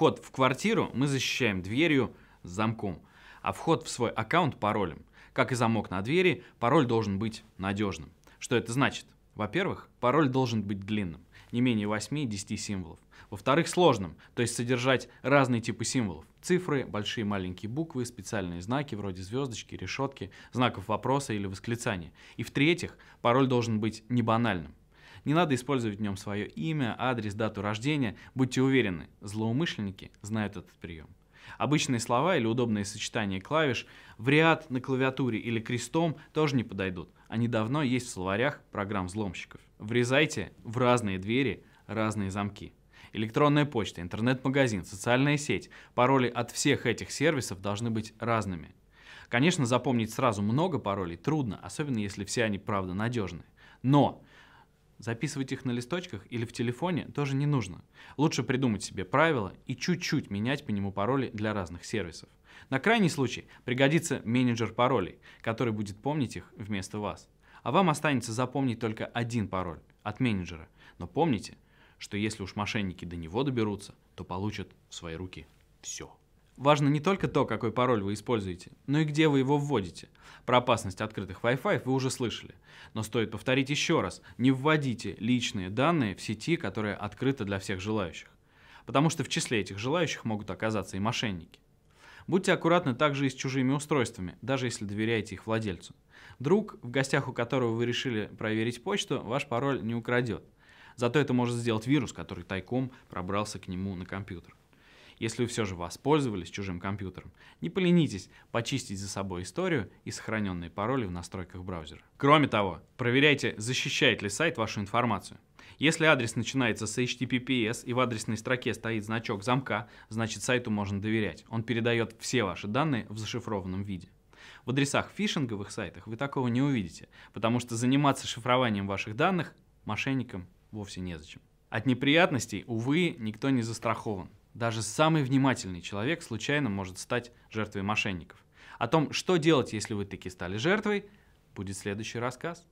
Вход в квартиру мы защищаем дверью с замком, а вход в свой аккаунт паролем. Как и замок на двери, пароль должен быть надежным. Что это значит? Во-первых, пароль должен быть длинным, не менее 8-10 символов. Во-вторых, сложным, то есть содержать разные типы символов. Цифры, большие и маленькие буквы, специальные знаки вроде звездочки, решетки, знаков вопроса или восклицания. И в-третьих, пароль должен быть не банальным. Не надо использовать в нем свое имя, адрес, дату рождения. Будьте уверены, злоумышленники знают этот прием. Обычные слова или удобные сочетания клавиш в ряд на клавиатуре или крестом тоже не подойдут. Они давно есть в словарях программ взломщиков. Врезайте в разные двери разные замки. Электронная почта, интернет-магазин, социальная сеть. Пароли от всех этих сервисов должны быть разными. Конечно, запомнить сразу много паролей трудно, особенно если все они правда надежные. Но Записывать их на листочках или в телефоне тоже не нужно. Лучше придумать себе правила и чуть-чуть менять по нему пароли для разных сервисов. На крайний случай пригодится менеджер паролей, который будет помнить их вместо вас. А вам останется запомнить только один пароль от менеджера. Но помните, что если уж мошенники до него доберутся, то получат в свои руки все. Важно не только то, какой пароль вы используете, но и где вы его вводите. Про опасность открытых Wi-Fi вы уже слышали. Но стоит повторить еще раз, не вводите личные данные в сети, которая открыта для всех желающих. Потому что в числе этих желающих могут оказаться и мошенники. Будьте аккуратны также и с чужими устройствами, даже если доверяете их владельцу. Друг, в гостях у которого вы решили проверить почту, ваш пароль не украдет. Зато это может сделать вирус, который тайком пробрался к нему на компьютер. Если вы все же воспользовались чужим компьютером, не поленитесь почистить за собой историю и сохраненные пароли в настройках браузера. Кроме того, проверяйте, защищает ли сайт вашу информацию. Если адрес начинается с HTTPS и в адресной строке стоит значок замка, значит сайту можно доверять. Он передает все ваши данные в зашифрованном виде. В адресах фишинговых сайтах вы такого не увидите, потому что заниматься шифрованием ваших данных мошенникам вовсе незачем. От неприятностей, увы, никто не застрахован. Даже самый внимательный человек случайно может стать жертвой мошенников. О том, что делать, если вы таки стали жертвой, будет следующий рассказ.